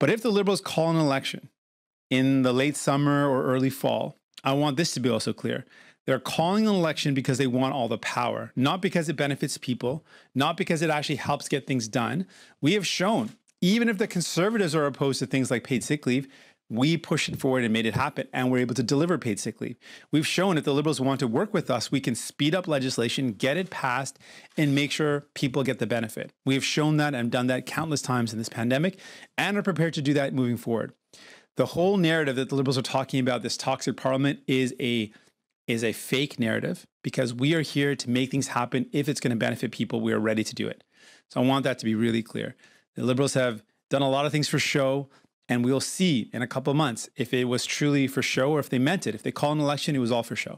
But if the Liberals call an election in the late summer or early fall, I want this to be also clear. They're calling an election because they want all the power, not because it benefits people, not because it actually helps get things done. We have shown, even if the conservatives are opposed to things like paid sick leave, we pushed it forward and made it happen and we're able to deliver paid sick leave we've shown if the liberals want to work with us we can speed up legislation get it passed and make sure people get the benefit we have shown that and done that countless times in this pandemic and are prepared to do that moving forward the whole narrative that the liberals are talking about this toxic parliament is a is a fake narrative because we are here to make things happen if it's going to benefit people we are ready to do it so i want that to be really clear the liberals have done a lot of things for show and we'll see in a couple months if it was truly for show or if they meant it. If they call an election, it was all for show.